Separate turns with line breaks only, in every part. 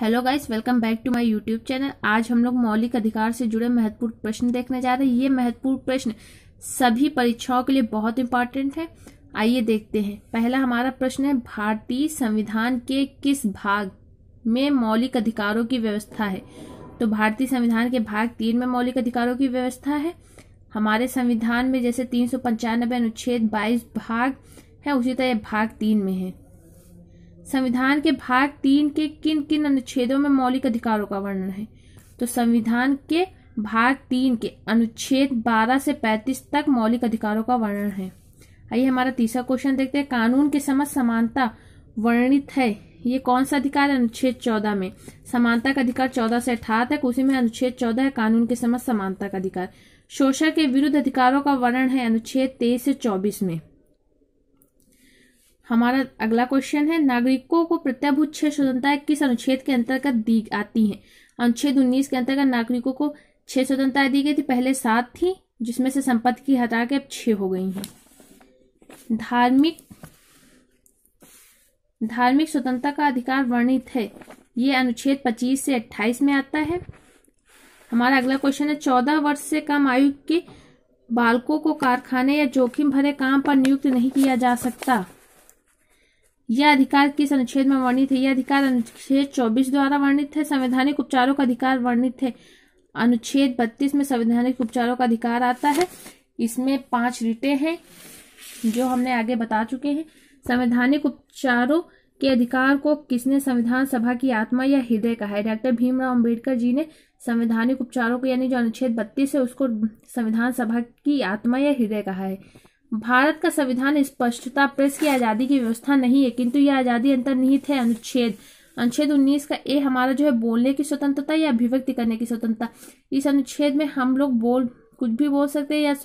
hello guys welcome back to my YouTube channel आज हम लोग मौलिक अधिकार से जुड़े महत्वपूर्ण प्रश्न देखने जा रहे हैं ये महत्वपूर्ण प्रश्न सभी परीक्षाओं के लिए बहुत इंपॉर्टेंट है आइए देखते हैं पहला हमारा प्रश्न है भारतीय संविधान के किस भाग में मौलिक अधिकारों की व्यवस्था है तो भारतीय संविधान के भाग तीन में मौलिक अधिकारों की व्यवस्था है हमारे संविधान में जैसे तीन अनुच्छेद बाईस भाग है उसी तरह भाग तीन में है संविधान के भाग तीन के किन किन अनुच्छेदों में मौलिक अधिकारों का वर्णन है तो संविधान के भाग तीन के अनुच्छेद 12 से 35 तक मौलिक अधिकारों का वर्णन है आइए हमारा तीसरा क्वेश्चन देखते हैं कानून के समक्ष समानता वर्णित है ये कौन सा अधिकार है अनुच्छेद चौदह में समानता का अधिकार चौदह से अठारह तक उसी में अनुच्छेद चौदह है कानून के समक्ष समानता का अधिकार शोषण के विरुद्ध अधिकारों का वर्णन है अनुच्छेद तेईस से चौबीस में हमारा अगला क्वेश्चन है नागरिकों को प्रत्याभूत छह स्वतंत्रताएं किस अनुच्छेद के अंतर्गत दी आती हैं अनुच्छेद उन्नीस के अंतर्गत नागरिकों को छह स्वतंत्रताएं दी गई थी पहले सात थी जिसमें से संपत्ति की हटा के अब छह हो गई हैं धार्मिक धार्मिक स्वतंत्रता का अधिकार वर्णित है ये अनुच्छेद 25 से 28 में आता है हमारा अगला क्वेश्चन है चौदह वर्ष से कम आयु के बालकों को कारखाने या जोखिम भरे काम पर नियुक्त नहीं किया जा सकता यह अधिकार किस अनुच्छेद में वर्णित है यह अधिकार अनुच्छेद 24 द्वारा वर्णित है संवैधानिक उपचारों का अधिकार वर्णित है अनुच्छेद 32 में संवैधानिक उपचारों का अधिकार आता है इसमें पांच रिटे हैं जो हमने आगे बता चुके हैं संवैधानिक उपचारों के अधिकार को किसने संविधान सभा की आत्मा या हृदय कहा है डॉक्टर भीमराव अंबेडकर जी ने संवैधानिक उपचारों को यानी जो अनुच्छेद बत्तीस है उसको संविधान सभा की आत्मा या हृदय कहा है भारत का संविधान स्पष्टता प्रेस की आज़ादी की व्यवस्था नहीं है किंतु यह आज़ादी अंतर्निहित है अनुच्छेद अनुच्छेद 19 का ए हमारा जो है बोलने की स्वतंत्रता या अभिव्यक्ति करने की स्वतंत्रता इस अनुच्छेद में हम लोग बोल कुछ भी बोल सकते हैं या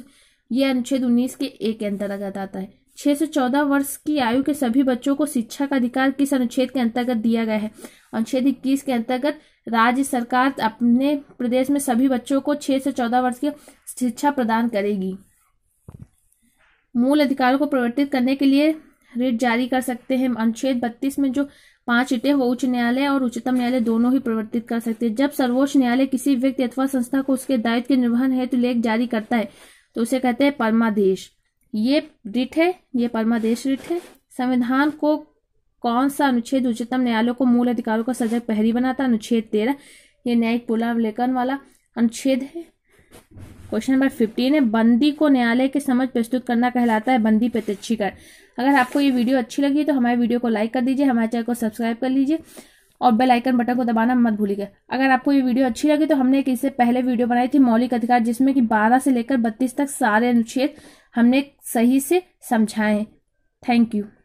यह अनुच्छेद 19 के ए के अंतर्गत आता है छह से चौदह वर्ष की आयु के सभी बच्चों को शिक्षा का अधिकार किस अनुच्छेद के अंतर्गत दिया गया है अनुच्छेद इक्कीस के अंतर्गत राज्य सरकार अपने प्रदेश में सभी बच्चों को छह से चौदह वर्ष की शिक्षा प्रदान करेगी मूल अधिकारों को प्रवर्तित करने के लिए रिट जारी कर सकते हैं अनुच्छेद बत्तीस में जो पांच रिटें वो उच्च न्यायालय और उच्चतम न्यायालय दोनों ही प्रवर्तित कर सकते हैं जब सर्वोच्च न्यायालय किसी व्यक्ति अथवा संस्था को उसके दायित्व के निर्वहन हेतु लेख जारी करता है तो उसे कहते हैं परमादेश ये रिट है ये परमादेश रिट है संविधान को कौन सा अनुच्छेद उच्चतम न्यायालय को मूल अधिकारों का सजग पहरी बनाता अनुच्छेद तेरह ये न्यायिक पुलाव लेखन वाला अनुच्छेद है क्वेश्चन नंबर फिफ्टीन है बंदी को न्यायालय के समझ प्रस्तुत करना कहलाता है बंदी प्रत्यक्षीकरण अगर आपको ये वीडियो अच्छी लगी तो हमारे वीडियो को लाइक कर दीजिए हमारे चैनल को सब्सक्राइब कर लीजिए और बेल आइकन बटन को दबाना मत भूलिएगा अगर आपको ये वीडियो अच्छी लगी तो हमने एक इससे पहले वीडियो बनाई थी मौलिक अधिकार जिसमें कि 12 से लेकर 32 तक सारे अनुच्छेद हमने सही से समझाए थैंक यू